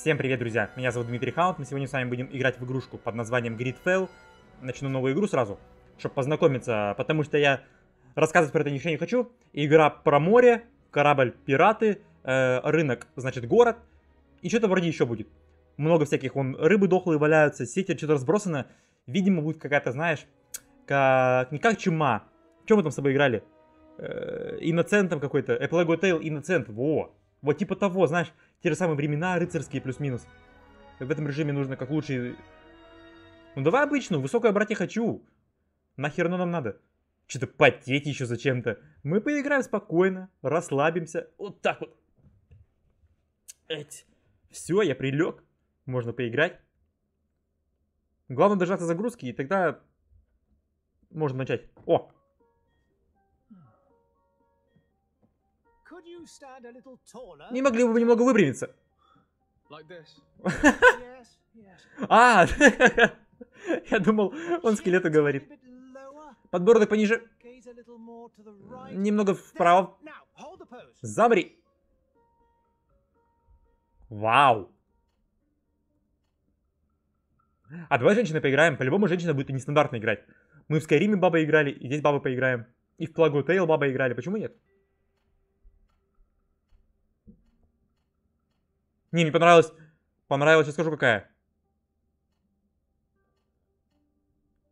Всем привет, друзья! Меня зовут Дмитрий Хаунт. Мы сегодня с вами будем играть в игрушку под названием Gridfell. Начну новую игру сразу, чтобы познакомиться, потому что я рассказывать про это ничего не хочу. Игра про море, корабль пираты, э, рынок, значит, город. И что-то вроде еще будет. Много всяких, вон, рыбы дохлые валяются, сети, что-то разбросано. Видимо, будет какая-то, знаешь, как... не как чума. Чем мы там с тобой играли? Э, иноцентом какой-то. Apple Go Tail Innocent. Во! Вот типа того, знаешь, те же самые времена, рыцарские плюс-минус. В этом режиме нужно как лучше... Ну давай обычную, высокое брать я хочу. Нахер оно нам надо? Что-то потеть еще зачем-то. Мы поиграем спокойно, расслабимся. Вот так вот. Эть. Все, я прилег. Можно поиграть. Главное дождаться загрузки, и тогда можно начать. О, Не могли бы вы немного выпрямиться? А, я думал, он скелету говорит. Подбородок пониже. Немного вправо. Замри. Вау. А давай женщины поиграем. По-любому женщина будет нестандартно играть. Мы в Скайриме баба играли, и здесь баба поиграем. И в плагу тейл баба играли. Почему нет? Не, мне понравилось. Понравилось, я скажу какая.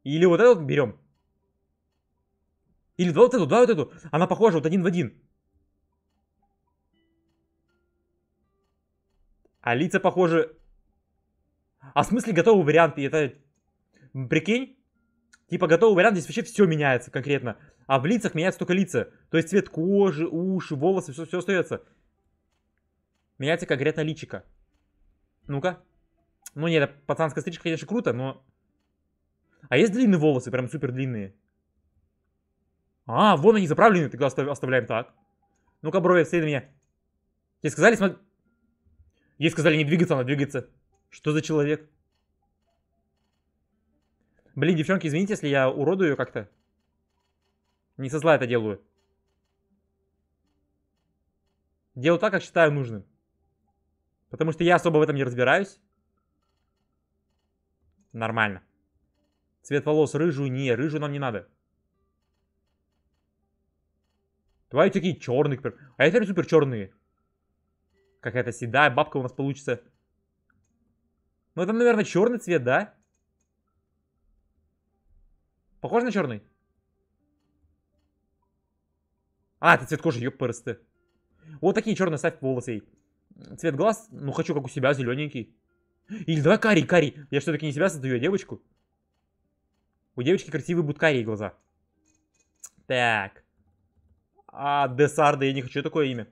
Или вот эту берем. Или вот эту, да, вот эту. Она похожа, вот один в один. А лица похожи... А в смысле готовый вариант? И это... Прикинь? Типа готовый вариант, здесь вообще все меняется конкретно. А в лицах меняется только лица. То есть цвет кожи, уши, волосы, все, все остается. Меняется конкретно личика. Ну-ка. Ну нет, пацанская стрижка, конечно, круто, но... А есть длинные волосы, прям супер длинные? А, вон они заправлены, тогда оставляем так. Ну-ка, брови, на меня. Ей сказали, смотри... Ей сказали не двигаться, она двигается. Что за человек? Блин, девчонки, извините, если я уродую как-то. Не со зла это делаю. Делаю так, как считаю нужным. Потому что я особо в этом не разбираюсь. Нормально. Цвет волос рыжую? Не, рыжую нам не надо. Давай такие черные. А я теперь супер черные. Какая-то седая бабка у нас получится. Ну, это, наверное, черный цвет, да? Похож на черный? А, это цвет кожи, ёпперсты. Вот такие черные ставь волосы ей. Цвет глаз, ну хочу как у себя, зелененький. Или давай карий, карий. Я что-таки не себя создаю, а девочку. У девочки красивые будут карие глаза. Так. А Десарда, я не хочу такое имя.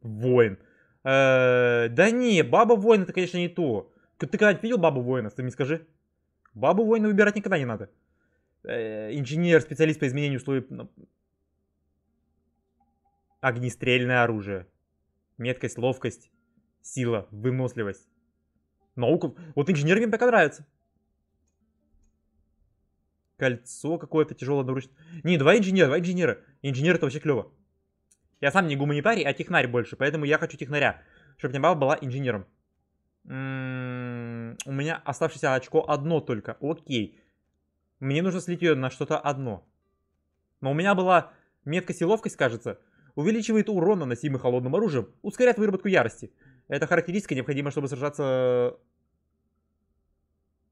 Воин. Э да не, баба воина, это, конечно, не то. Ты когда-нибудь видел бабу воина? Ты мне скажи. Бабу воина выбирать никогда не надо. Э инженер, специалист по изменению условий ну, огнестрельное оружие. Меткость, ловкость, сила, выносливость. Наука... Вот инженер мне пока нравится. Кольцо какое-то тяжелое наручное. Не, два инженера, два инженера. Инженер это вообще клево. Я сам не гуманитарий, а технарь больше, поэтому я хочу технаря. Чтобы у баба была инженером. М-м, у меня оставшееся очко одно только. Окей. Мне нужно слить ее на что-то одно. Но у меня была меткость и ловкость, кажется увеличивает урон, наносимый холодным оружием, ускоряет выработку ярости. Эта характеристика необходима, чтобы сражаться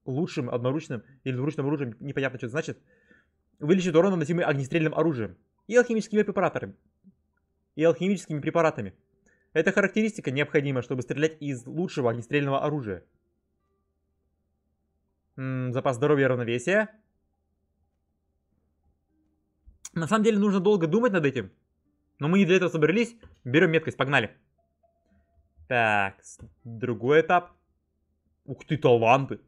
лучшим одноручным или двуручным оружием, непонятно, что это значит. Увеличивает урон, наносимый огнестрельным оружием и алхимическими препаратами. И алхимическими препаратами. Эта характеристика необходима, чтобы стрелять из лучшего огнестрельного оружия. М -м, запас здоровья и равновесия. На самом деле нужно долго думать над этим. Но мы не для этого собрались. Берем меткость, погнали. Так, другой этап. Ух ты, таланты.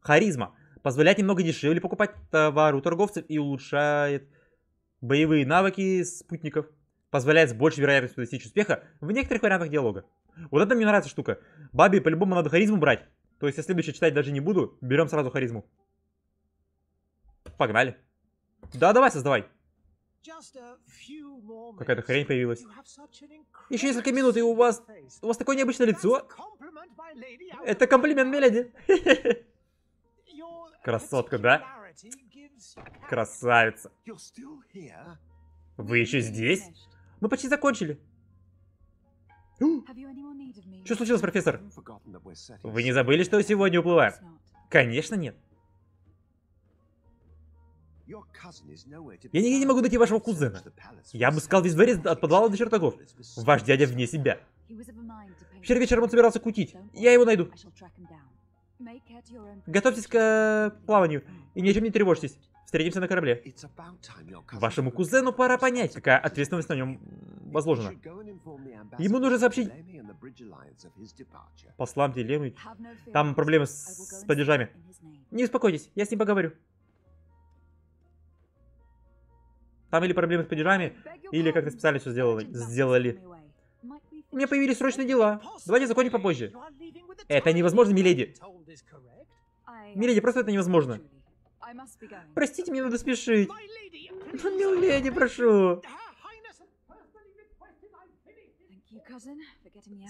Харизма. Позволяет немного дешевле покупать товар у торговцев и улучшает боевые навыки спутников. Позволяет с большей вероятностью достичь успеха в некоторых вариантах диалога. Вот это мне нравится штука. Бабе по-любому надо харизму брать. То есть я следующее читать даже не буду. Берем сразу харизму. Погнали. Да, давай, создавай. Какая-то хрень появилась. Еще несколько минут, и у вас... У вас такое необычное лицо. Это комплимент, миледи. Красотка, да? Красавица. Вы еще здесь? Мы почти закончили. Что случилось, профессор? Вы не забыли, что сегодня уплываем? Конечно нет. Я нигде не могу найти вашего кузена. Я обыскал весь дворец от подвала до чертогов. Ваш дядя вне себя. Вчера вечером он собирался кутить. Я его найду. Готовьтесь к э, плаванию и ни о чем не тревожьтесь. Встретимся на корабле. Вашему кузену пора понять, какая ответственность на нем возложена. Ему нужно сообщить послам Дилемы. Там проблемы с падежами. Не беспокойтесь, я с ним поговорю. Там или проблемы с падежами, или как-то специально все сделали. сделали. У меня появились срочные дела. Давайте закончим попозже. Это невозможно, миледи. Миледи, просто это невозможно. Простите, мне надо спешить. Ну, миледи, прошу.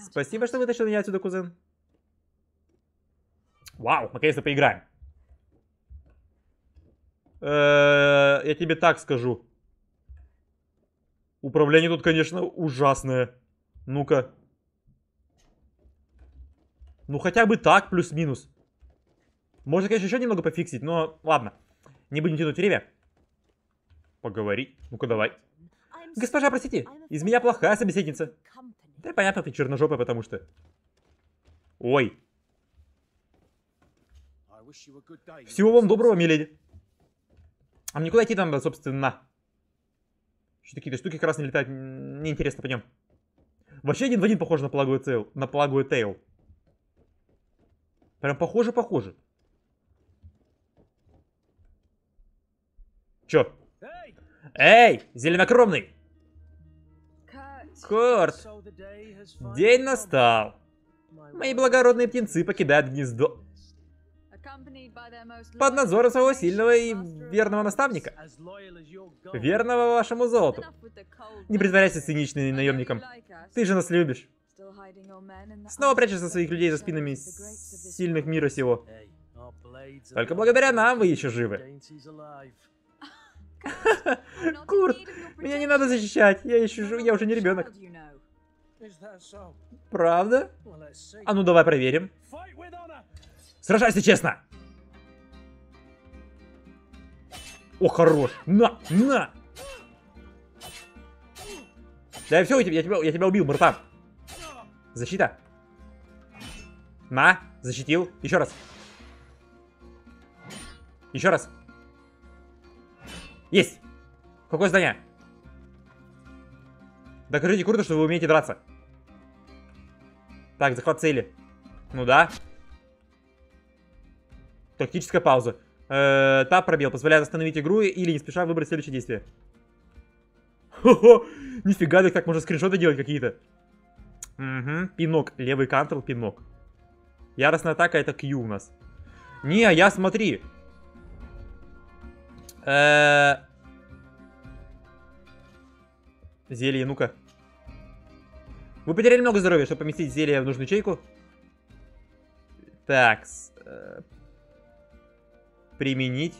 Спасибо, что вытащил меня отсюда, кузен. Вау, наконец-то поиграем. Э, я тебе так скажу. Управление тут, конечно, ужасное. Ну-ка. Ну, хотя бы так, плюс-минус. Можно, конечно, еще немного пофиксить, но ладно. Не будем тянуть время. Поговори. Ну-ка, давай. Госпожа, простите, из меня плохая собеседница. Да понятно, ты черножопая, потому что... Ой. Всего вам доброго, миледи. А мне куда идти там, собственно? что какие-то штуки красные летают, неинтересно по ним. Вообще один в один похож на Plague тейл, На Plague тейл. Прям похоже-похоже. Че? Эй, зеленокровный! Корт! День настал. Мои благородные птенцы покидают гнездо под надзором своего сильного и верного наставника. Верного вашему золоту. Не притворяйся циничным наемником. Ты же нас любишь. Снова прячешься своих людей за спинами сильных мира сего. Только благодаря нам вы еще живы. Курт, меня не надо защищать. Я еще жив, я уже не ребенок. Правда? А ну давай проверим. Сражайся честно! О, хорош. На, на. Да все, я тебя, я тебя убил, братан. Защита. На, защитил. Еще раз. Еще раз. Есть. Какое здание? Докажите круто, что вы умеете драться. Так, захват цели. Ну да. Тактическая пауза. Э, тап пробел позволяет остановить игру или не спеша выбрать следующее действие. Хо-хо! Нифига, так, так можно скриншоты делать какие-то. Угу, пинок, левый контрол, пинок. Яростная атака это Q у нас. Не, а я смотри. Э, зелье, ну-ка. Вы потеряли много здоровья, чтобы поместить зелье в нужную ячейку. Так, э, Применить.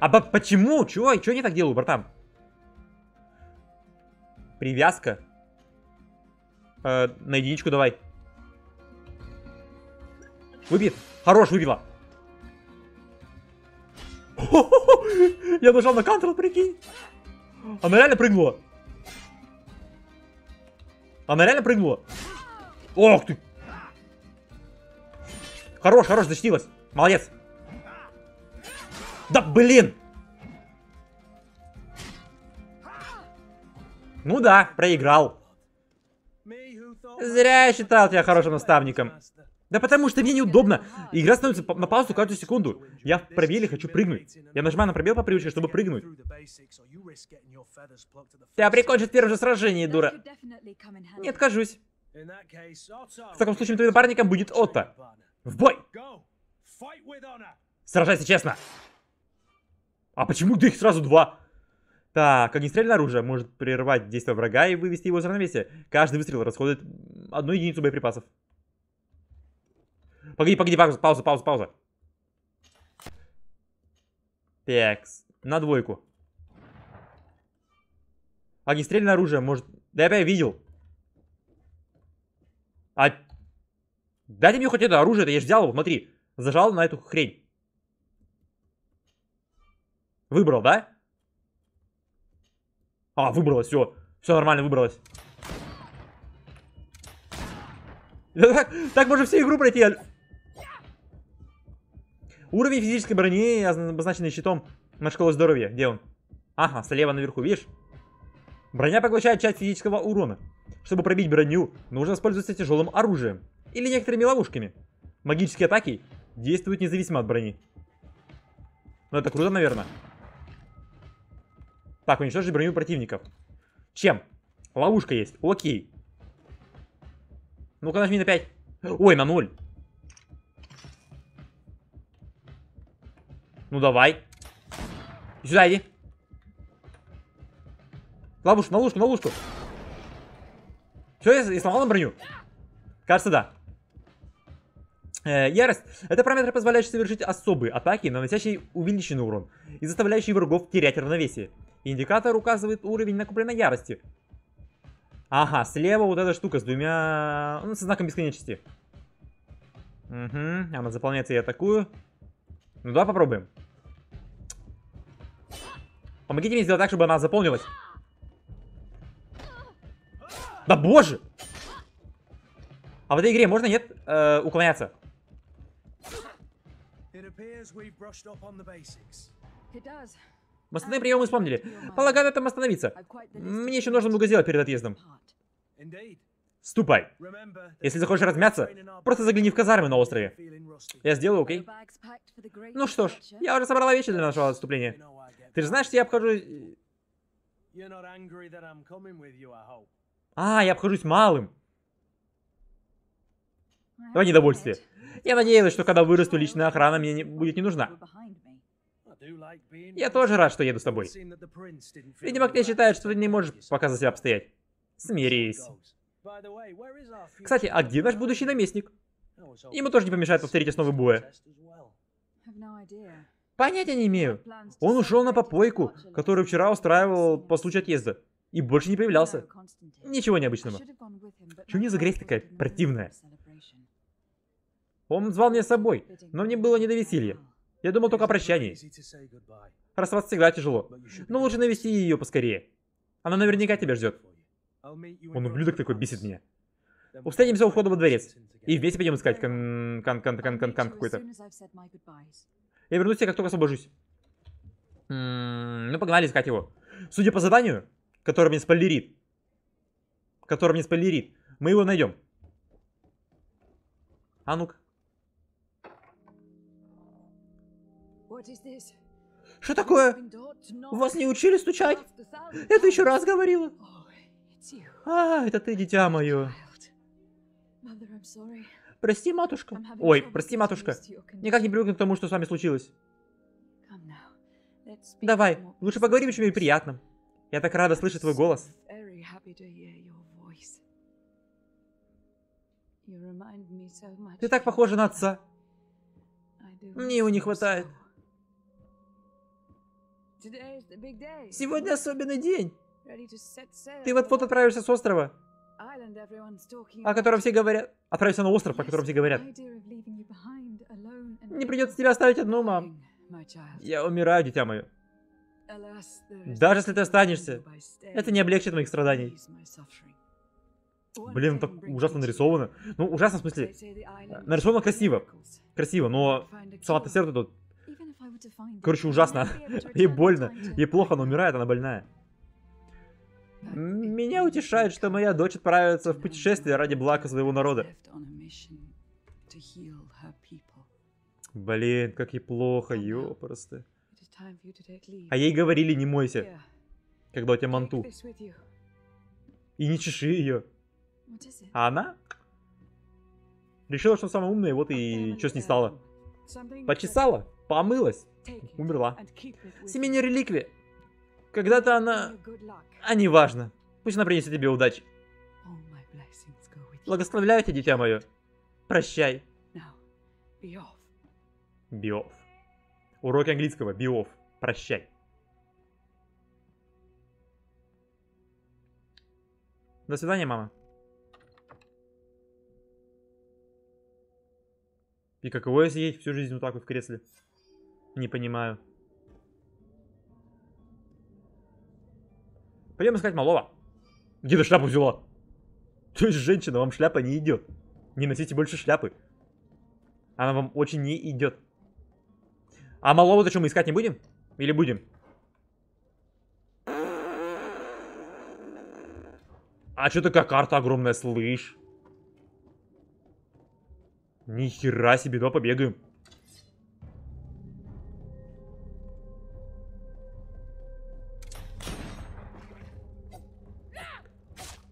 А почему? Чего? Чего они так делают? братан? Привязка. Э, на единичку давай. Выбит. Хорош, выбила. Я нажал на Ctrl, прикинь. Она реально прыгнула. Она реально прыгнула. Ох ты. Хорош, хорош, защитилась. Молодец. Да блин! Ну да, проиграл. Зря я считал тебя хорошим наставником. Да потому что мне неудобно. Игра становится на паузу каждую секунду. Я в пробеле хочу прыгнуть. Я нажимаю на пробел по привычке, чтобы прыгнуть. Тебя прикончат в первом же сражении, дура. Не откажусь. В таком случае твоим напарником будет Отто. В бой! Сражайся честно! А почему да их сразу два? Так, огнестрельное оружие может прервать действие врага и вывести его из равновесия. Каждый выстрел расходует одну единицу боеприпасов. Погоди, погоди, пауза, пауза, пауза, пауза. Текс. На двойку. Огнестрельное оружие может... Да я опять видел. А... Дайте мне хоть это оружие, это я же взял его, смотри. Зажал на эту хрень. Выбрал, да? А, выбралось, все. Все нормально, выбралось. Так можно всю игру пройти. Уровень физической брони, обозначенный щитом на школу здоровья. Где он? Ага, слева наверху, видишь? Броня поглощает часть физического урона. Чтобы пробить броню, нужно воспользоваться тяжелым оружием. Или некоторыми ловушками. Магические атаки действуют независимо от брони. Ну это круто, наверное. Так, уничтожить броню противников. Чем? Ловушка есть. Окей. Ну-ка нажми на 5. Ой, на 0. Ну давай. Сюда иди. Ловушку, на ловушку, на ловушку. Все, я, я сломал на броню? Кажется, да. Э, ярость. Это параметр, позволяющий совершить особые атаки, наносящие увеличенный урон и заставляющий врагов терять равновесие. Индикатор указывает уровень накопленной ярости. Ага, слева вот эта штука с двумя... Ну, со знаком бесконечности. Угу, она заполняется я атакую. Ну давай попробуем. Помогите мне сделать так, чтобы она заполнилась. Да боже! А в этой игре можно, нет, э, уклоняться? It appears we've brushed up on the basics. It does остальные приемы вспомнили. Полагаю, на этом остановиться. Мне еще нужно много сделать перед отъездом. Ступай. Если захочешь размяться, просто загляни в казармы на острове. Я сделаю, окей? Ну что ж, я уже собрала вещи для нашего отступления. Ты же знаешь, что я обхожу... А, я обхожусь малым. Давай недовольствие. Я надеялась, что когда вырасту, личная охрана мне не... будет не нужна. Я тоже рад, что еду с тобой. Видимо, князь считает, что ты не можешь пока за себя обстоять. Смирись. Кстати, а где наш будущий наместник? Ему тоже не помешает повторить основы боя. Понятия не имею. Он ушел на попойку, которую вчера устраивал по случаю отъезда. И больше не появлялся. Ничего необычного. Чего не за грязь такая противная? Он звал меня с собой, но мне было не до веселья. Я думал только о прощании. Расставаться всегда тяжело. Но ну, лучше навести ее поскорее. Она наверняка тебя ждет. Он ублюдок такой бесит меня. Встретимся у входа во дворец. И вместе пойдем искать кан... кан... кан... кан... кан... кан какой-то. Я вернусь, тебе, как только освобожусь. М -м ну, погнали искать его. Судя по заданию, которое мне спойлерит, которое мне спойлерит, мы его найдем. А ну-ка. Что такое? Вас не учили стучать? Это еще раз говорила. А, это ты, дитя мое. Прости, матушка. Ой, прости, матушка. Никак не привыкну к тому, что с вами случилось. Давай, лучше поговорим о чем-нибудь приятном. Я так рада слышать твой голос. Ты так похожа на отца. Мне его не хватает. Сегодня особенный день. Ты вот-вот отправишься с острова, о котором все говорят. Отправишься на остров, о котором все говорят. Не придется тебя оставить одну, мам. Я умираю, дитя мое. Даже если ты останешься, это не облегчит моих страданий. Блин, так ужасно нарисовано. Ну, ужасно в смысле. Нарисовано красиво. Красиво, но салат-серд тут Короче, ужасно. Ей больно. Ей плохо, она умирает, она больная. Меня утешает, что моя дочь отправится в путешествие ради блага своего народа. Блин, как ей плохо, просто. А ей говорили, не мойся, когда у тебя манту. И не чеши ее. А она? Решила, что она самая умная, вот и что с ней стало? Почесала? помылась, умерла. Семейная реликвия. Когда-то она... А не важно. Пусть она принесет тебе удачи. Благословляю тебя, дитя мое. Прощай. Биов. Уроки английского. Биов. Прощай. До свидания, мама. И каково сидеть всю жизнь вот так вот в кресле? Не понимаю. Пойдем искать малого. Где ты шляпу взяла? То есть, женщина, вам шляпа не идет. Не носите больше шляпы. Она вам очень не идет. А малого-то что, мы искать не будем? Или будем? А что такая карта огромная, слышь? Нихера себе, да, побегаем.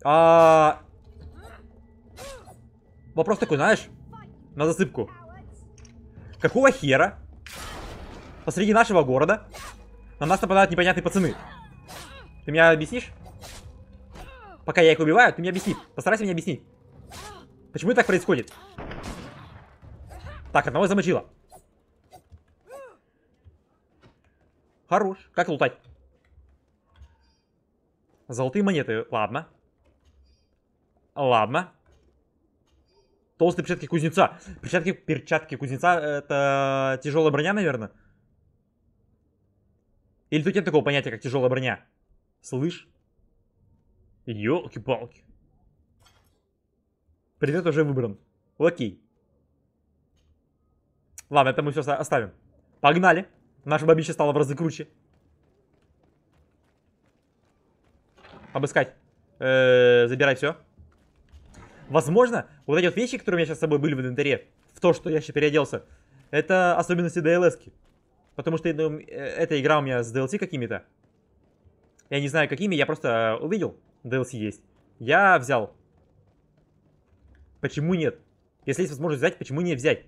А... Вопрос такой, знаешь, на засыпку. Какого хера посреди нашего города на нас нападают непонятные пацаны? Ты меня объяснишь? Пока я их убиваю, ты мне объясни. Постарайся мне объяснить. Почему так происходит? Так, одного замочила. Хорош. Как лутать? Золотые монеты. Ладно. Ладно. Толстые перчатки кузнеца. Перчатки, перчатки кузнеца это тяжелая броня, наверное? Или тут нет такого понятия, как тяжелая броня? Слышь? Ёлки-палки. Предмет уже выбран. Окей. Ладно, это мы все оставим. Погнали. Наша бабища стало в разы круче. Обыскать. Э -э, забирай все. Возможно, вот эти вот вещи, которые у меня сейчас с собой были в инвентаре, в то, что я еще переоделся, это особенности dls -ки. Потому что ну, э, эта игра у меня с DLC какими-то. Я не знаю какими, я просто э, увидел, DLC есть. Я взял. Почему нет? Если есть возможность взять, почему не взять?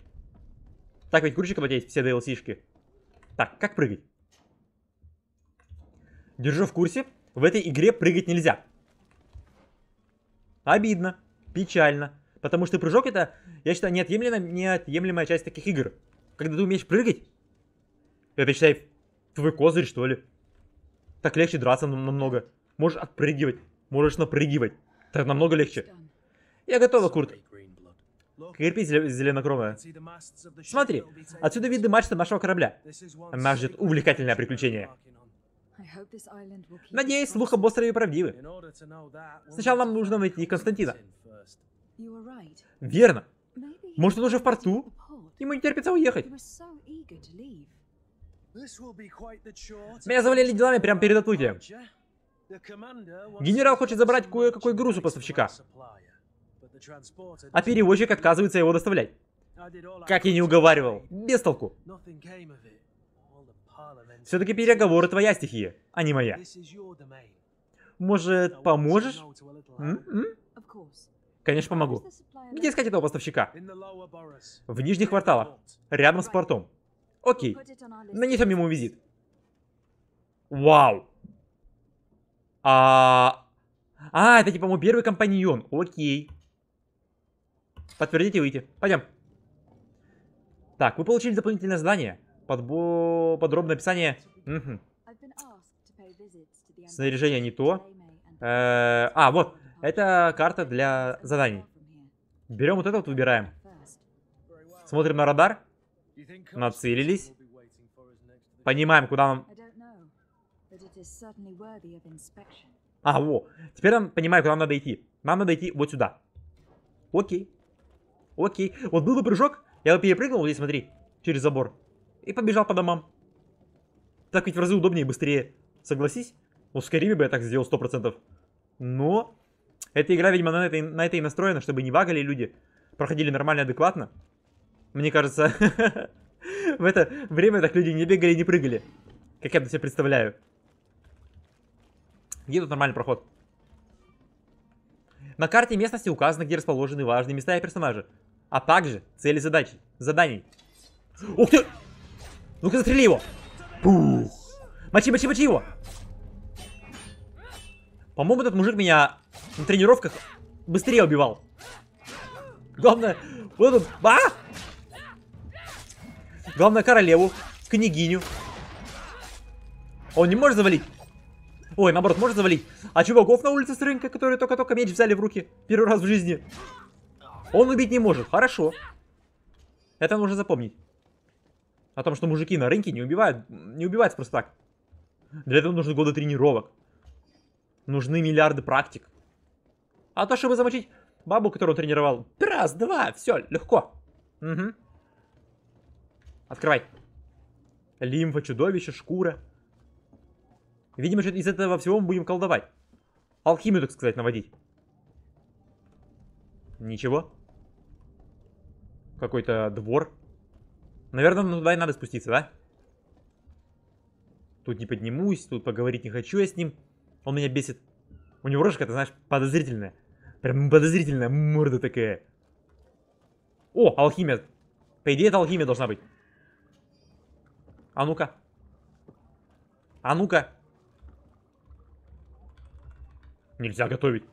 Так ведь круче есть все DLC-шки. Так, как прыгать? Держу в курсе, в этой игре прыгать нельзя. Обидно. Печально. Потому что прыжок это, я считаю, неотъемлемая, неотъемлемая часть таких игр. Когда ты умеешь прыгать, это, считай, твой козырь, что ли. Так легче драться нам намного. Можешь отпрыгивать, можешь напрыгивать. Так намного легче. Я готова, Курт. Кирпич зеленокровая. Смотри, отсюда виды мачты нашего корабля. Нас ждет увлекательное приключение. Надеюсь, слух об острове правдивы. Сначала нам нужно найти Константина. Верно. Может, он уже в порту? Ему не терпится уехать. Меня завалили делами прямо перед отплытием. Генерал хочет забрать кое-какой груз у поставщика. А перевозчик отказывается его доставлять. Как я не уговаривал. Без толку. Все-таки переговоры твоя стихия, а не моя. Может, поможешь? М -м? Конечно, помогу. Где искать этого поставщика? В нижних кварталах, рядом с портом. Окей, нанесем ему визит. Вау! А, а это типа мой первый компаньон. Окей. Подтвердите и выйти. Пойдем. Так, вы получили дополнительное задание. Подбо... Подробное описание. Снаряжение не то. Э -э а, вот. Это карта для заданий. Берем вот это вот, выбираем. Смотрим на радар. Нацелились. Понимаем, куда нам... А, во. Теперь нам понимаю, куда нам надо идти. Нам надо идти вот сюда. Окей. Окей. Вот был бы прыжок, я бы перепрыгнул, здесь, смотри, через забор и побежал по домам. Так ведь в разы удобнее и быстрее, согласись? Ну, скорее бы я так сделал 100%. Но эта игра, видимо, на это, на это и настроена, чтобы не багали люди, проходили нормально, адекватно. Мне кажется, в это время так люди не бегали, не прыгали. Как я это себе представляю. Где тут нормальный проход? На карте местности указано, где расположены важные места и персонажи, а также цели задач, заданий. Ух ты! Ну-ка, застрели его. Пух. Мочи, мочи, мочи его. По-моему, этот мужик меня на тренировках быстрее убивал. Главное, вот он... А! Главное, королеву, княгиню. Он не может завалить. Ой, наоборот, может завалить. А чуваков на улице с рынка, которые только-только меч взяли в руки. Первый раз в жизни. Он убить не может. Хорошо. Это нужно запомнить о том, что мужики на рынке не убивают, не убиваются просто так. Для этого нужны годы тренировок. Нужны миллиарды практик. А то, чтобы замочить бабу, которую он тренировал, раз, два, все, легко. Угу. Открывай. Лимфа, чудовище, шкура. Видимо, что из этого всего мы будем колдовать. Алхимию, так сказать, наводить. Ничего. Какой-то двор. Наверное, ну, туда и надо спуститься, да? Тут не поднимусь, тут поговорить не хочу я с ним. Он меня бесит. У него рожка, ты знаешь, подозрительная. Прям подозрительная морда такая. О, алхимия. По идее, это алхимия должна быть. А ну-ка. А ну-ка. Нельзя готовить.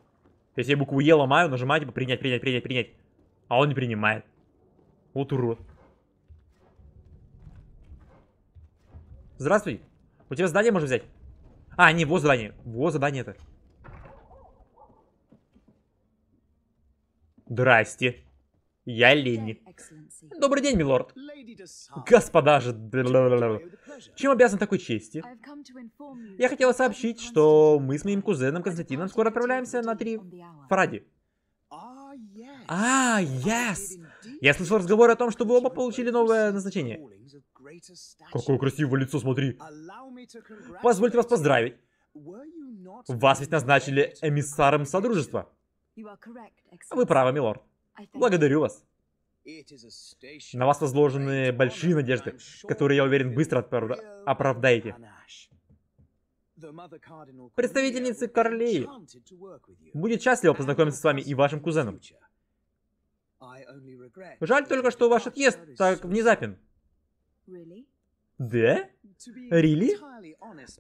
Если я букву Е ломаю, нажимаю, типа, принять, принять, принять, принять. А он не принимает. Вот урод. Здравствуй. У тебя задание можно взять? А, не, во задание. Во задание это. Здрасте. Я Лени. Добрый день, милорд. Господа же... Чем обязан такой чести? Я хотела сообщить, что мы с моим кузеном Константином скоро отправляемся на три параде. А, yes! Я слышал разговор о том, что вы оба получили новое назначение. Какое красивое лицо, смотри. Позвольте вас поздравить. Вас ведь назначили эмиссаром Содружества. Вы правы, милорд. Благодарю вас. На вас возложены большие надежды, которые, я уверен, быстро оправ... оправдаете. Представительницы Карлеи будет счастлива познакомиться с вами и вашим кузеном. Жаль только, что ваш отъезд так внезапен. Да? Рили?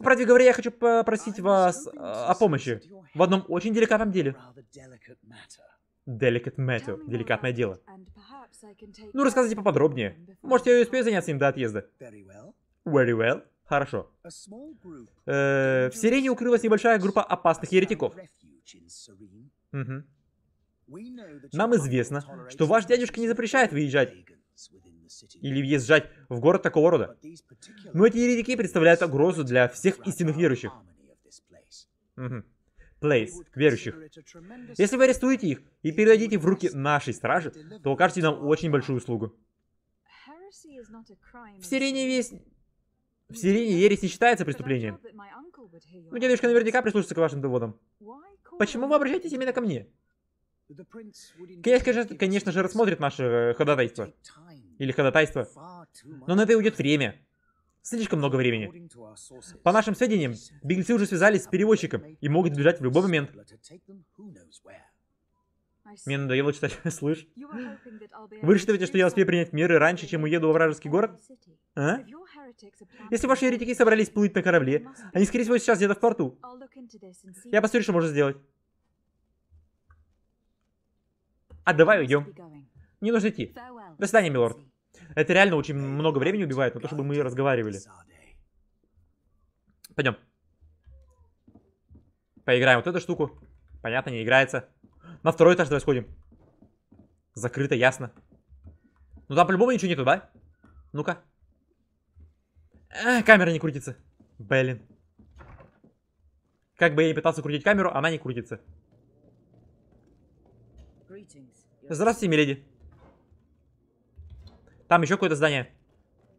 Правда говоря, я хочу попросить вас э, о помощи в одном очень деликатном деле. Delicate matter. Деликатное дело. Ну, расскажите поподробнее. Может, я успею заняться им до отъезда? Very well. Хорошо. Э, в Сирене укрылась небольшая группа опасных еретиков. Угу. Нам известно, что ваш дядюшка не запрещает выезжать или въезжать в город такого рода. Но эти еретики представляют угрозу для всех истинных верующих. Place, верующих. Если вы арестуете их и передадите в руки нашей стражи, то окажете нам очень большую услугу. В Сирене весь... В Сирене ересь не считается преступлением. Но ну, дедушка наверняка прислушается к вашим доводам. Почему вы обращаетесь именно ко мне? Конечно, конечно же, рассмотрит наше э, ходатайство. Или ходатайство. Но на это уйдет время. Слишком много времени. По нашим сведениям, беглецы уже связались с переводчиком и могут бежать в любой момент. Мне надоело читать, слышь. Вы рассчитываете, что я успею принять меры раньше, чем уеду во вражеский город? А? Если ваши еретики собрались плыть на корабле, они, скорее всего, сейчас где-то в порту. Я посмотрю, что можно сделать. А давай уйдем. Не нужно идти. До свидания, милорд. Это реально очень много времени убивает, но то, чтобы мы разговаривали. Пойдем. Поиграем вот эту штуку. Понятно, не играется. На второй этаж давай сходим. Закрыто, ясно. Ну там по-любому ничего нету, да? Ну-ка. А, камера не крутится. Блин. Как бы я не пытался крутить камеру, она не крутится. Здравствуйте, миледи. Там еще какое-то здание.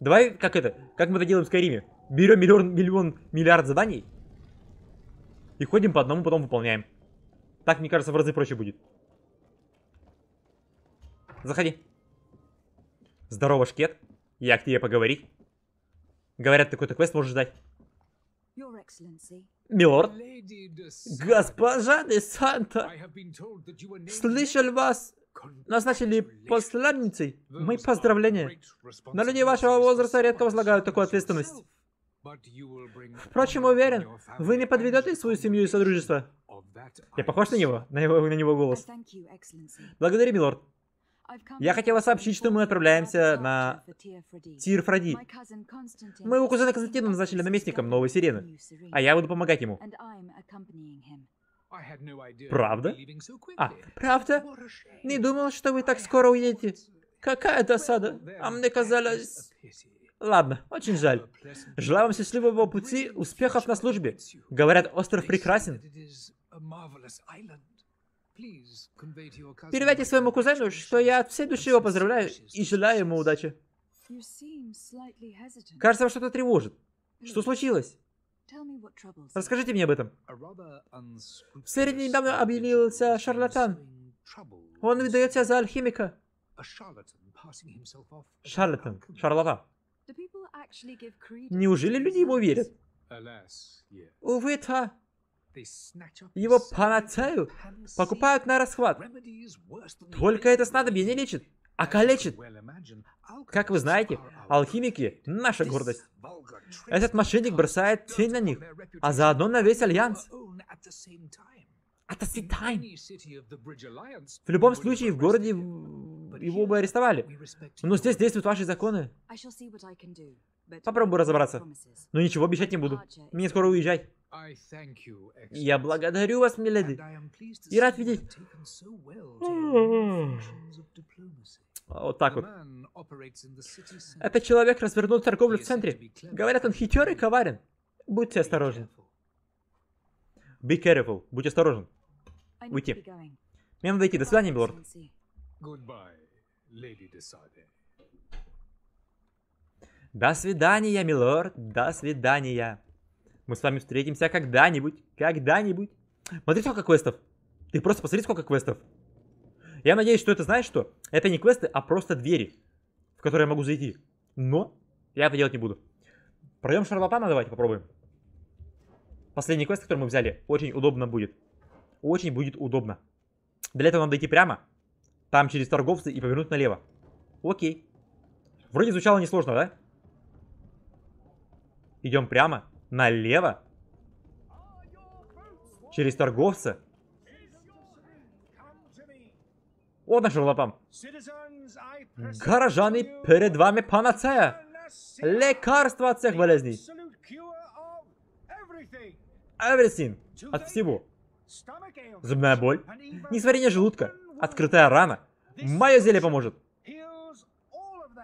Давай, как это, как мы это делаем в Скайриме? Берем миллион, миллион, миллиард заданий и ходим по одному, потом выполняем. Так, мне кажется, в разы проще будет. Заходи. Здорово, Шкет. Я к тебе поговорить. Говорят, такой-то квест можешь ждать. Милорд? Госпожа де Санта! Слышал вас назначили посланницей, мои поздравления. На людей вашего возраста редко возлагают такую ответственность. Впрочем, уверен, вы не подведете свою семью и содружество. Я похож на него, на, его, на него голос. Благодарю, милорд. Я хотела сообщить, что мы отправляемся на Тир Фради. Моего кузена Константина назначили наместником новой сирены, а я буду помогать ему. Правда? А, правда? Не думал, что вы так скоро уедете. Какая досада. А мне казалось... Ладно, очень жаль. Желаю вам счастливого пути, успехов на службе. Говорят, остров прекрасен. Передайте своему кузену, что я от всей души его поздравляю и желаю ему удачи. Кажется, вас что-то тревожит. Что случилось? Расскажите мне об этом. В Севере недавно объявился шарлатан. Он выдает себя за алхимика. Шарлатан. Шарлатан. Неужели люди ему верят? Увы, та. Его панацею покупают на расхват. Только это снадобье не лечит. А окалечит. Как вы знаете, алхимики — наша гордость. Этот мошенник бросает тень на них, а заодно на весь Альянс. В любом случае, в городе его бы арестовали. Но здесь действуют ваши законы. Попробую разобраться. Но ничего обещать не буду. Мне скоро уезжать. Я благодарю вас, миледи. И рад видеть. Вот так вот. Этот человек развернул торговлю в центре. Говорят, он хитер и коварен. Будьте осторожны. Be careful. Будь осторожен. Уйти. Мне надо идти. До свидания, милорд. До свидания, милорд. До свидания. Мы с вами встретимся когда-нибудь. Когда-нибудь. Смотри, сколько квестов. Ты просто посмотри, сколько квестов. Я надеюсь, что это, знаешь что? Это не квесты, а просто двери, в которые я могу зайти. Но я это делать не буду. Пройдем шарлатана, давайте попробуем. Последний квест, который мы взяли, очень удобно будет. Очень будет удобно. Для этого надо идти прямо, там через торговцы и повернуть налево. Окей. Вроде звучало несложно, да? Идем прямо, налево, через торговца Вот нашел лапам. Горожане, перед вами панацея. Лекарство от всех болезней. Everything. От всего. Зубная боль. Несварение желудка. Открытая рана. Мое зелье поможет.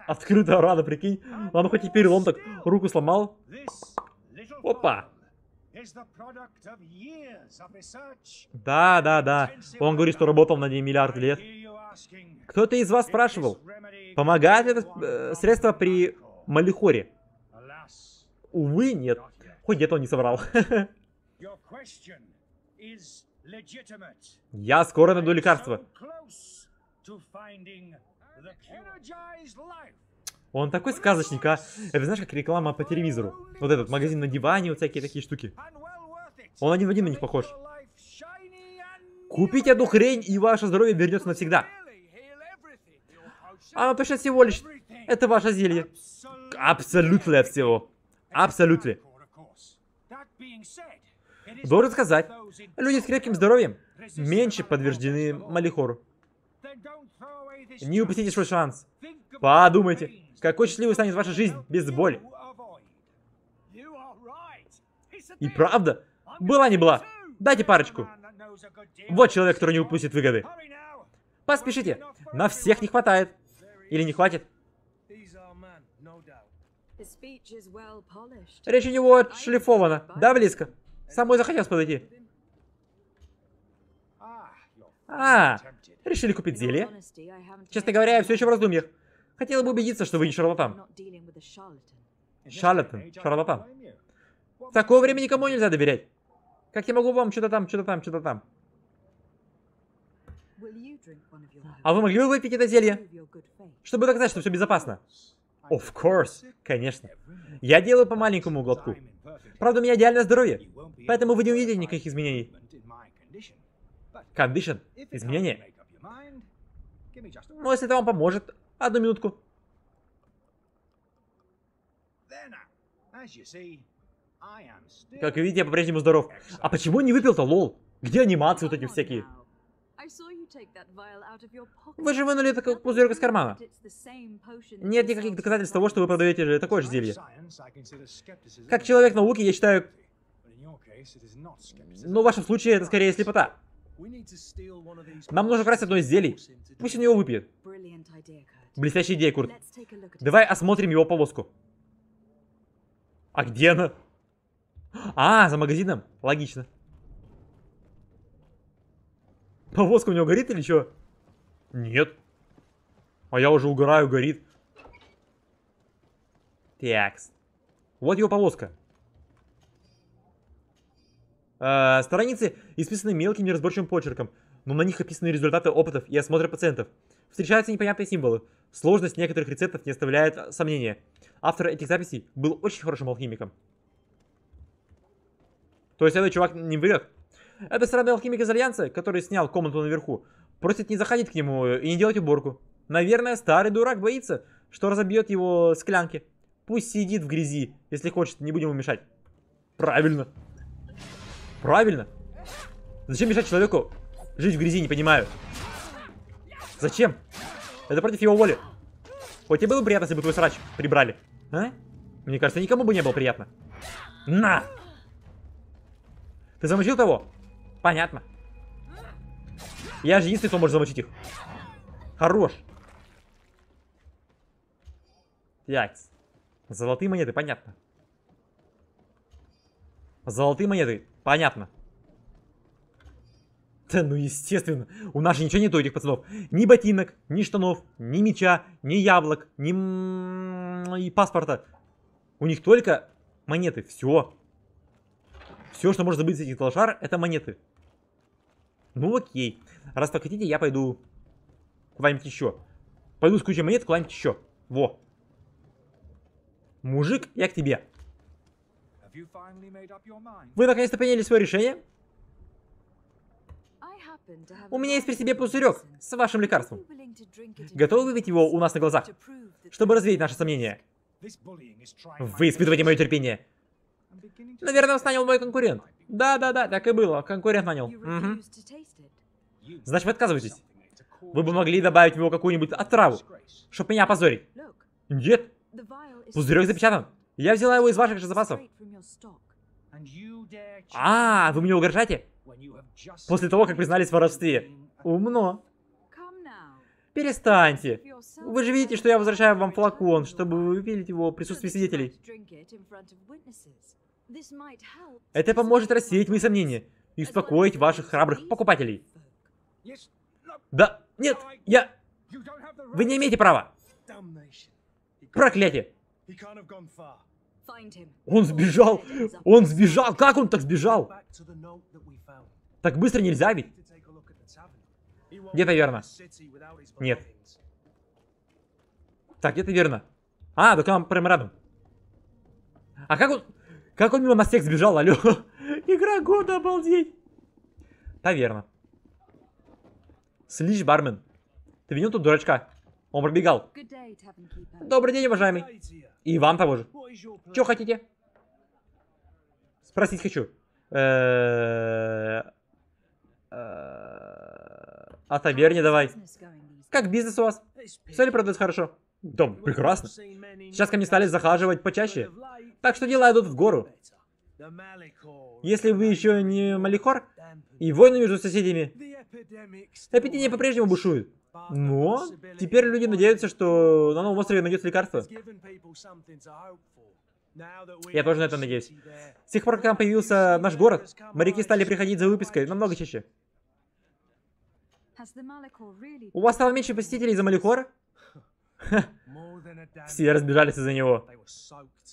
Открытая рана, прикинь. Ладно, хоть и перелом так руку сломал. Опа. Да, да, да. Он говорит, что работал на ней миллиард лет. Кто-то из вас спрашивал, помогает ли это э, средство при малихоре? Увы, нет. Хоть где-то он не собрал. Я скоро найду лекарство. Он такой сказочник, а? Это знаешь, как реклама по телевизору. Вот этот, магазин на диване, вот всякие такие штуки. Он один в один на них похож. Купите эту хрень, и ваше здоровье вернется навсегда. А пише всего лишь. Это ваше зелье. Абсолютно всего. Абсолютно. Должен сказать, люди с крепким здоровьем меньше подтверждены Малихору. Не упустите свой шанс. Подумайте, какой счастливой станет ваша жизнь без боли. И правда, была не была. Дайте парочку. Вот человек, который не упустит выгоды. Поспешите, на всех не хватает. Или не хватит? Речь у него отшлифована. Да, близко? Самой захотелось подойти. Ah, а, решили купить зелье? Честно говоря, я все еще в раздумьях. Хотела бы убедиться, что вы не шарлатан. Шарлатан, шарлатан. В такое время никому нельзя доверять. Как я могу вам что-то там, что-то там, что-то там? А вы могли бы выпить это зелье? Чтобы доказать, что все безопасно. Of course, конечно. Я делаю по маленькому глотку. Правда, у меня идеальное здоровье, поэтому вы не увидите никаких изменений. Кондишн, изменения. Но если это вам поможет, одну минутку. Как видите, я по-прежнему здоров. А почему не выпил-то, лол? Где анимации вот эти всякие? Вы же вынули такой пузырек из кармана. Нет никаких доказательств того, что вы продаете такое же зелье. Как человек науки, я считаю... Но ну, в вашем случае это скорее слепота. Нам нужно украсть одно из зелий. Пусть он его выпьет. Блестящая идея, Курт. Давай осмотрим его полоску. А где она? А, за магазином. Логично. Повозка у него горит или что? Нет. А я уже угораю, горит. Такс. Вот его повозка. Э, страницы исписаны мелким неразборчивым почерком, но на них описаны результаты опытов и осмотра пациентов. Встречаются непонятные символы. Сложность некоторых рецептов не оставляет сомнения. Автор этих записей был очень хорошим алхимиком. То есть этот чувак не врет. Это сраный алхимик из Альянса, который снял комнату наверху, просит не заходить к нему и не делать уборку. Наверное, старый дурак боится, что разобьет его склянки. Пусть сидит в грязи, если хочет, не будем ему мешать. Правильно. Правильно. Зачем мешать человеку жить в грязи, не понимаю. Зачем? Это против его воли. Вот тебе было бы приятно, если бы твой срач прибрали. А? Мне кажется, никому бы не было приятно. На! Ты замочил того? Понятно. Я же единственный, кто может замочить их. Хорош. Пять. Золотые монеты, понятно. Золотые монеты, понятно. Да ну естественно, у нас же ничего нету этих пацанов. Ни ботинок, ни штанов, ни меча, ни яблок, ни и паспорта. У них только монеты, все. Все, что может быть из этих лошар, это монеты. Ну окей. Раз так хотите, я пойду куда-нибудь еще. Пойду с кучей монет куда-нибудь еще. Во. Мужик, я к тебе. Вы наконец-то приняли свое решение? У меня есть при себе пузырек с вашим лекарством. Готовы выпить его у нас на глазах, чтобы развеять наши сомнения? Вы испытываете мое терпение. Наверное, вас нанял мой конкурент. Да-да-да, так и было. Конкурент нанял. Угу. Значит, вы отказываетесь. Вы бы могли добавить в него какую-нибудь отраву, чтобы меня опозорить. Нет. Пузырек запечатан. Я взяла его из ваших же запасов. А, вы мне угрожаете? После того, как признались в воровстве. Умно. Перестаньте. Вы же видите, что я возвращаю вам флакон, чтобы вы увидеть его в присутствии свидетелей. Это поможет рассеять мои сомнения и успокоить ваших храбрых покупателей. Да, нет, я... Вы не имеете права. Проклятие. Он сбежал. Он сбежал. Как он так сбежал? Так быстро нельзя ведь. Где верно? Нет. Так, где верно? А, да к нам прямо рядом. А как он... Как он мимо нас всех сбежал, алё? Игра года, обалдеть! Таверна. Слишь, бармен. Ты винил тут дурачка. Он пробегал. Добрый день, уважаемый. И вам того же. Чё хотите? Спросить хочу. А таверне давай. Как бизнес у вас? Все ли продается хорошо? Да, прекрасно. Сейчас ко мне стали захаживать почаще. Так что дела идут в гору. Если вы еще не Малихор, и войны между соседями. Эпидемия по-прежнему бушует. Но теперь люди надеются, что на новом острове найдется лекарство. Я тоже на это надеюсь. С тех пор, как там появился наш город, моряки стали приходить за выпиской намного чаще. У вас стало меньше посетителей из-за Малихора? Все разбежались из-за него.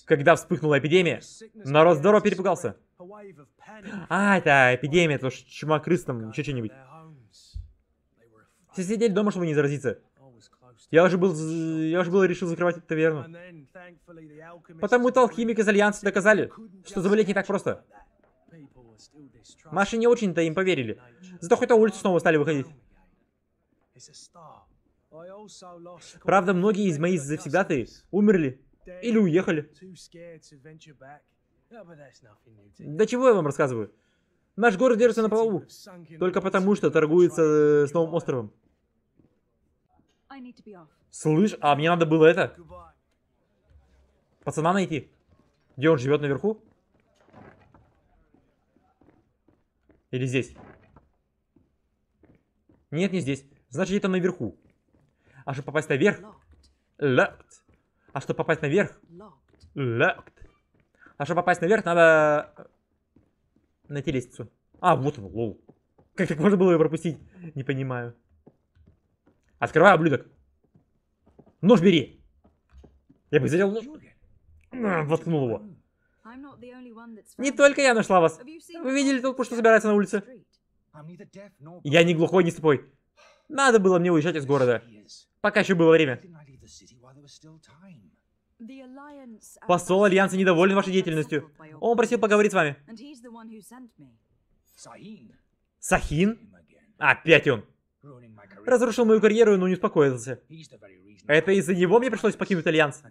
Когда вспыхнула эпидемия, народ здорово перепугался. А, это эпидемия, это чума крыс там, еще что-нибудь. Все сидели дома, чтобы не заразиться. Я уже был, я уже был решил закрывать эту таверну. Потом то алхимик из Альянса доказали, что заболеть не так просто. Маши не очень-то им поверили. Зато хоть на улицу снова стали выходить. Правда, многие из моих завсегдаты умерли или уехали. Да чего я вам рассказываю? Наш город держится на полу, только потому что торгуется э, с новым островом. Слышь, а мне надо было это? Пацана найти. Где он живет наверху? Или здесь? Нет, не здесь. Значит, это наверху. А чтобы попасть наверх? Locked. А чтобы попасть наверх? Locked. А чтобы попасть наверх, надо найти лестницу. А, вот он, лол. Как так можно было ее пропустить? Не понимаю. Открывай, ублюдок. Нож бери. Я бы взял нож. Воткнул его. Не только я нашла вас. Вы видели толпу, что собирается на улице? Я не глухой, не слепой. Надо было мне уезжать из города. Пока еще было время. Uh, Посол Альянса недоволен вашей деятельностью. Он просил поговорить с вами. Сахин? Опять он. Разрушил мою карьеру, но не успокоился. Это из-за него мне пришлось покинуть Альянс.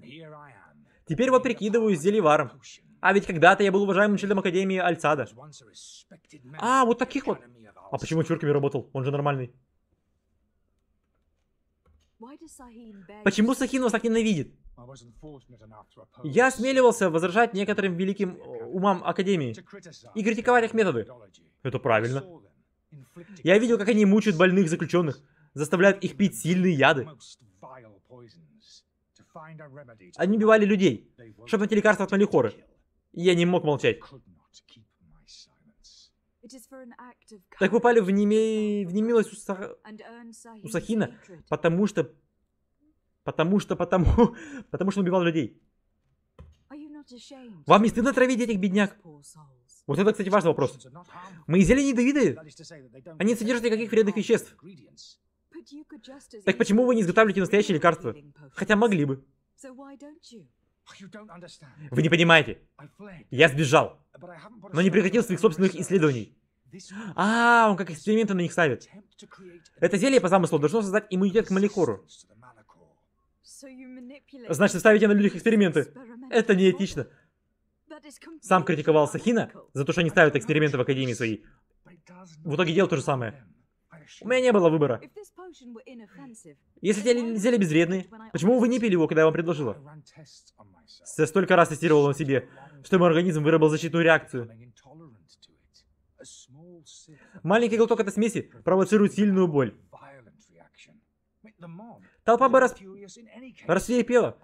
Теперь вот прикидываюсь зеливаром. А ведь когда-то я был уважаемым членом Академии Альцада. А, вот таких вот. А почему чурками работал? Он же нормальный. Почему Сахин вас так ненавидит? Я осмеливался возражать некоторым великим э, умам Академии и критиковать их методы. Это правильно. Я видел, как они мучают больных заключенных, заставляют их пить сильные яды. Они убивали людей, чтобы найти лекарства от малихоры. я не мог молчать. Так выпали в, неме... в немилость у, Са... у Сахина, потому что... Потому что, потому... потому что он убивал людей. Вам не стыдно травить этих бедняк? Вот это, кстати, важный вопрос. Мы зелья не ядовиты. Они не содержат никаких вредных веществ. Так почему вы не изготавливаете настоящие лекарства? Хотя могли бы. Вы не понимаете. Я сбежал, но не прекратил своих собственных исследований. А, он как эксперименты на них ставит. Это зелье, по замыслу, должно создать иммунитет к Маликору. Значит, вы ставите на людях эксперименты. Это неэтично. Сам критиковал Сахина за то, что они ставят эксперименты в Академии своей. В итоге делал то же самое. У меня не было выбора. Если те зелья безвредны, почему вы не пили его, когда я вам предложила? Я столько раз тестировал его себе, что мой организм выработал защитную реакцию. Маленький глоток этой смеси провоцирует сильную боль. Толпа бы рас... рассвирепела,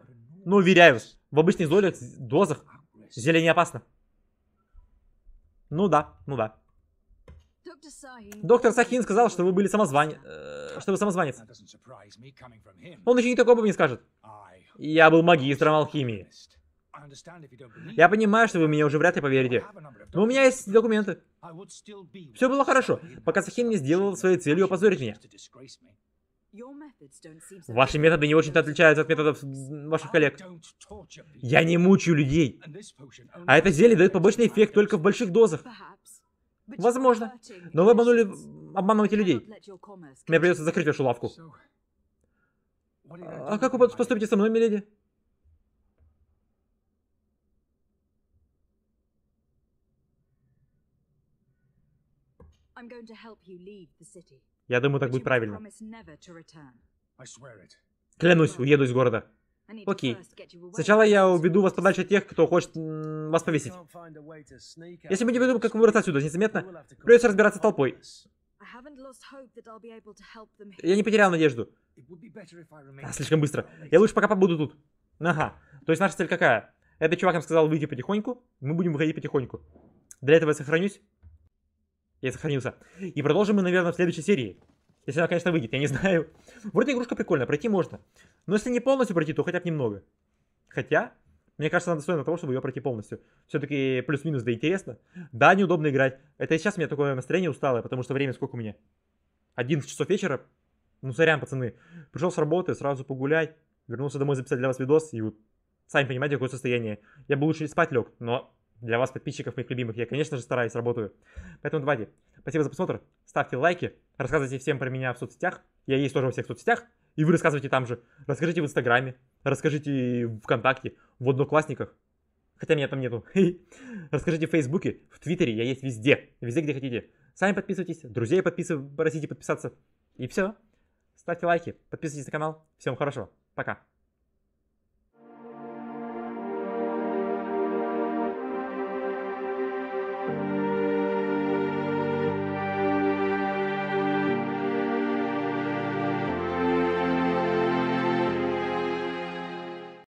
но ну, уверяю в обычных дозах, дозах зелень не опасно. Ну да, ну да. Доктор Сахин сказал, что вы были э, самозванец, что вы самозванец. Он еще не такого бы не скажет. Я был магистром алхимии. Я понимаю, что вы меня уже вряд ли поверите. Но у меня есть документы. Все было хорошо, пока Сахин не сделал своей целью опозорить меня. Ваши методы не очень-то отличаются от методов ваших коллег. Я не мучаю людей. А это зелье дает побочный эффект только в больших дозах. Возможно. Но вы обманули, обманываете людей. Мне придется закрыть вашу лавку. А как вы поступите со мной, миледи? Я думаю, так будет правильно. Клянусь, уеду из города. Окей. Сначала я уведу вас подальше тех, кто хочет вас повесить. Если мы не выйдем как выбраться отсюда, незаметно, придется разбираться с толпой. Я не потерял надежду. А, слишком быстро. Я лучше пока побуду тут. Ага. То есть наша цель какая? Этот чувак нам сказал выйти потихоньку, мы будем выходить потихоньку. Для этого я сохранюсь. Я сохранился. И продолжим мы, наверное, в следующей серии. Если она, конечно, выйдет, я не знаю. Вроде игрушка прикольная, пройти можно. Но если не полностью пройти, то хотя бы немного. Хотя, мне кажется, она достойна того, чтобы ее пройти полностью. Все-таки плюс-минус, да интересно. Да, неудобно играть. Это и сейчас у меня такое настроение усталое, потому что время сколько у меня? 11 часов вечера. Ну, сорян, пацаны. Пришел с работы, сразу погулять. Вернулся домой записать для вас видос. И вот, сами понимаете, какое состояние. Я бы лучше спать лег, но для вас, подписчиков моих любимых. Я, конечно же, стараюсь, работаю. Поэтому давайте. Спасибо за просмотр. Ставьте лайки. Рассказывайте всем про меня в соцсетях. Я есть тоже во всех соцсетях. И вы рассказывайте там же. Расскажите в Инстаграме. Расскажите в ВКонтакте. В Одноклассниках. Хотя меня там нету. Расскажите в Фейсбуке. В Твиттере. Я есть везде. Везде, где хотите. Сами подписывайтесь. Друзей подписывайтесь. Просите подписаться. И все. Ставьте лайки. Подписывайтесь на канал. Всем хорошего. Пока.